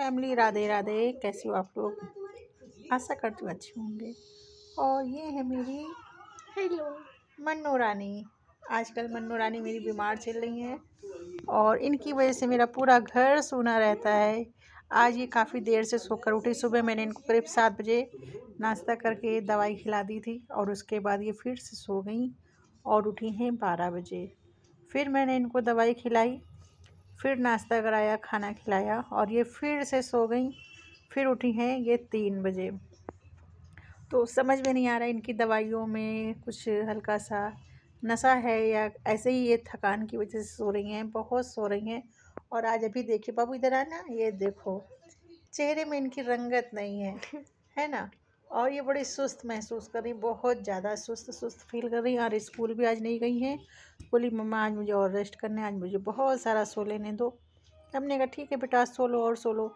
family Radhe Radhe कैसे हो आप लोग आशा करती हूँ अच्छे होंगे और ये है मेरी हेलो मन्नू रानी आजकल मन्नू रानी मेरी बीमार चल रही है और इनकी वजह से मेरा पूरा घर सोना रहता है आज ये काफ़ी देर से सोकर उठी सुबह मैंने इनको करीब सात बजे नाश्ता करके दवाई खिला दी थी और उसके बाद ये फिर से सो गई और उठी हैं बारह बजे फिर मैंने इनको दवाई खिलाई फिर नाश्ता कराया खाना खिलाया और ये फिर से सो गई फिर उठी हैं ये तीन बजे तो समझ में नहीं आ रहा इनकी दवाइयों में कुछ हल्का सा नशा है या ऐसे ही ये थकान की वजह से सो रही हैं बहुत सो रही हैं और आज अभी देखिए बाबू इधर आना ये देखो चेहरे में इनकी रंगत नहीं है है ना और ये बड़ी सुस्त महसूस कर रही बहुत ज़्यादा सुस्त सुस्त फील कर रही और स्कूल भी आज नहीं गई हैं बोली मम्मा आज मुझे और रेस्ट करने आज मुझे बहुत सारा सो लेने दो हमने कहा ठीक है बेटा सो लो और सो लो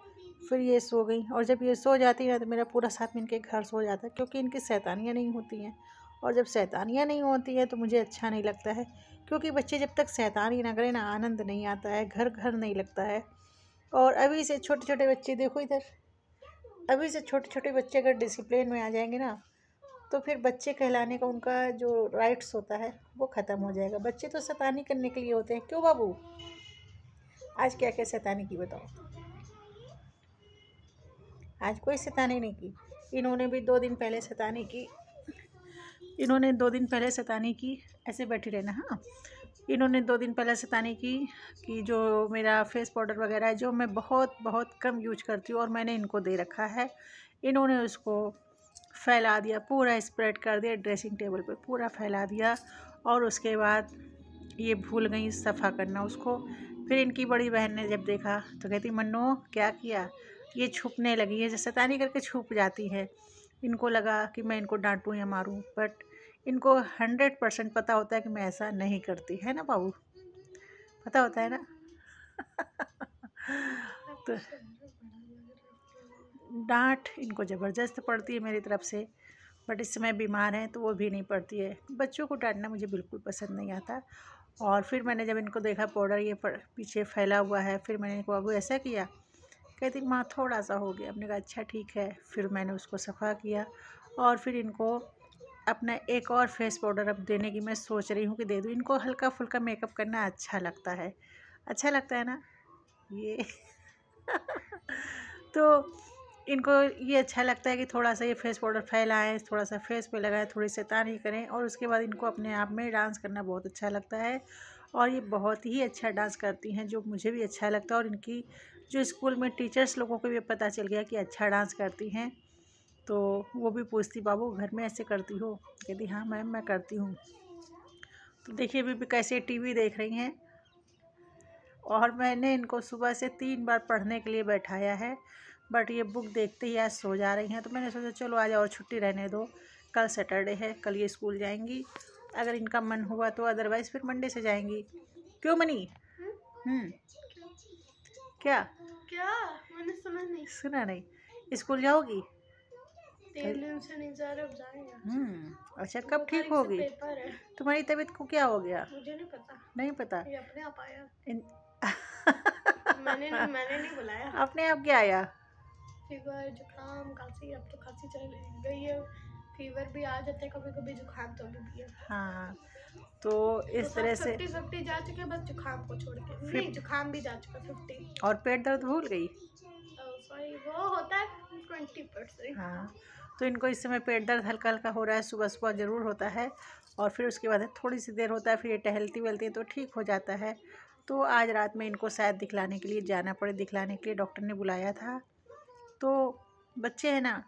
फिर ये सो गई और जब ये सो जाती है ना तो मेरा पूरा साथ में इनके घर सो जाता है क्योंकि इनकी सैतानियाँ नहीं होती हैं और जब सैतानियाँ नहीं होती हैं तो मुझे अच्छा नहीं लगता है क्योंकि बच्चे जब तक सैतानी ना करें ना आनंद नहीं आता है घर घर नहीं लगता है और अभी से छोटे छोटे बच्चे देखो इधर अभी से छोटे छोटे बच्चे अगर डिसिप्लिन में आ जाएंगे ना तो फिर बच्चे कहलाने का उनका जो राइट्स होता है वो ख़त्म हो जाएगा बच्चे तो सतानी करने के लिए होते हैं क्यों बाबू आज क्या क्या सतानी की बताओ आज कोई सतानी नहीं की इन्होंने भी दो दिन पहले सतानी की इन्होंने दो दिन पहले सतानी की ऐसे बैठे रहना हाँ इन्होंने दो दिन पहले सताने की कि जो मेरा फेस पाउडर वगैरह है जो मैं बहुत बहुत कम यूज करती हूँ और मैंने इनको दे रखा है इन्होंने उसको फैला दिया पूरा स्प्रेड कर दिया ड्रेसिंग टेबल पर पूरा फैला दिया और उसके बाद ये भूल गई सफ़ा करना उसको फिर इनकी बड़ी बहन ने जब देखा तो कहती मन्नो क्या किया ये छुपने लगी है जैसे तानी करके छुप जाती है इनको लगा कि मैं इनको डांटूँ या मारूँ बट इनको हंड्रेड परसेंट पता होता है कि मैं ऐसा नहीं करती है ना बाबू पता होता है ना तो डांट इनको ज़बरदस्त पड़ती है मेरी तरफ से बट इस समय बीमार हैं तो वो भी नहीं पड़ती है बच्चों को डांटना मुझे बिल्कुल पसंद नहीं आता और फिर मैंने जब इनको देखा पाउडर ये पीछे फैला हुआ है फिर मैंने इनको बाबू ऐसा किया कहती माँ थोड़ा सा हो गया अपने कहा अच्छा ठीक है फिर मैंने उसको सफ़ा किया और फिर इनको अपना एक और फेस पाउडर अब देने की मैं सोच रही हूँ कि दे दूँ इनको हल्का फुल्का मेकअप करना अच्छा लगता है अच्छा लगता है ना ये तो इनको ये अच्छा लगता है कि थोड़ा सा ये फेस पाउडर फैलाएं थोड़ा सा फेस पे लगाएं थोड़ी शैतानी करें और उसके बाद इनको अपने आप में डांस करना बहुत अच्छा लगता है और ये बहुत ही अच्छा डांस करती हैं जो मुझे भी अच्छा लगता है और इनकी जो स्कूल में टीचर्स लोगों को भी पता चल गया कि अच्छा डांस करती हैं तो वो भी पूछती बाबू घर में ऐसे करती हो कहती हाँ मैम मैं करती हूँ तो देखिए भी कैसे टीवी देख रही हैं और मैंने इनको सुबह से तीन बार पढ़ने के लिए बैठाया है बट ये बुक देखते ही आज सो जा रही हैं तो मैंने सोचा चलो आज और छुट्टी रहने दो कल सैटरडे है कल ये स्कूल जाएंगी अगर इनका मन हुआ तो अदरवाइज़ फिर मंडे से जाएंगी क्यों मनी हम्म, क्या क्या मैंने सुना नहीं सुना नहीं स्कूल जाओगी तेल से नहीं जा रहा जाएगा हम्म, अच्छा कब ठीक होगी तुम्हारी तबीयत को क्या हो गया मुझे नहीं पता नहीं पता ये अपने आप आया इन... मैंने मैंने नहीं बुलाया अपने आप क्या आया फीवर जुकाम खांसी अब तो खांसी चल गई है फीवर भी आ जाते कभी कभी जुकाम तो भी है हाँ तो इस तो तरह से फिफ्टी फिफ्टी जा चुके हैं बस जुकाम को छोड़ के नहीं जुकाम भी जा चुका फिफ्टी और पेट दर्द भूल गई oh, वो होता ट्वेंटी हाँ तो इनको इस समय पेट दर्द हल्का हल्का हो रहा है सुबह सुबह ज़रूर होता है और फिर उसके बाद थोड़ी सी देर होता है फिर ये टहलती वहलती तो ठीक हो जाता है तो आज रात में इनको शायद दिखलाने के लिए जाना पड़े दिखलाने के लिए डॉक्टर ने बुलाया था तो बच्चे हैं ना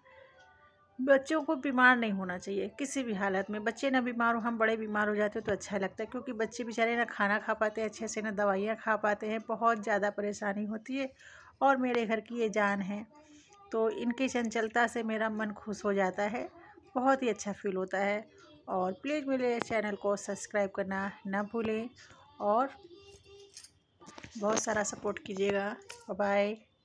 बच्चों को बीमार नहीं होना चाहिए किसी भी हालत में बच्चे ना बीमार हो हम बड़े बीमार हो जाते हैं तो अच्छा लगता है क्योंकि बच्चे बेचारे ना खाना खा पाते हैं अच्छे से ना दवाइयाँ खा पाते हैं बहुत ज़्यादा परेशानी होती है और मेरे घर की ये जान है तो इनकी चंचलता से मेरा मन खुश हो जाता है बहुत ही अच्छा फील होता है और प्लीज़ मेरे चैनल को सब्सक्राइब करना ना भूलें और बहुत सारा सपोर्ट कीजिएगा बाय